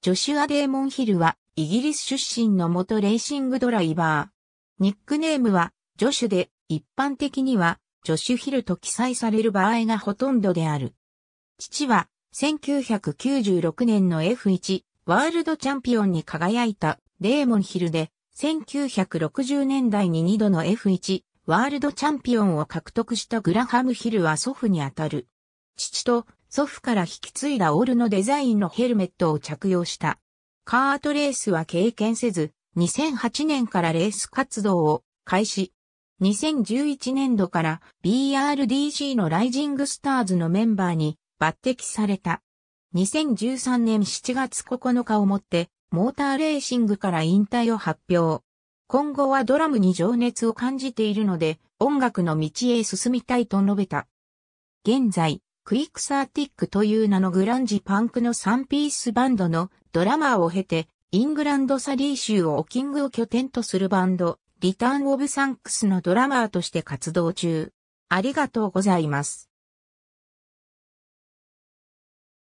ジョシュア・デーモンヒルは、イギリス出身の元レーシングドライバー。ニックネームは、ジョシュで、一般的には、ジョシュヒルと記載される場合がほとんどである。父は、1996年の F1 ワールドチャンピオンに輝いたデーモンヒルで、1960年代に2度の F1 ワールドチャンピオンを獲得したグラハムヒルは祖父にあたる。父と祖父から引き継いだオールのデザインのヘルメットを着用した。カートレースは経験せず、2008年からレース活動を開始。2011年度から BRDC のライジングスターズのメンバーに抜擢された。2013年7月9日をもってモーターレーシングから引退を発表。今後はドラムに情熱を感じているので音楽の道へ進みたいと述べた。現在、クイックサーティックという名のグランジパンクの3ピースバンドのドラマーを経て、イングランドサリー州オーキングを拠点とするバンド、リターン・オブ・サンクスのドラマーとして活動中。ありがとうございます。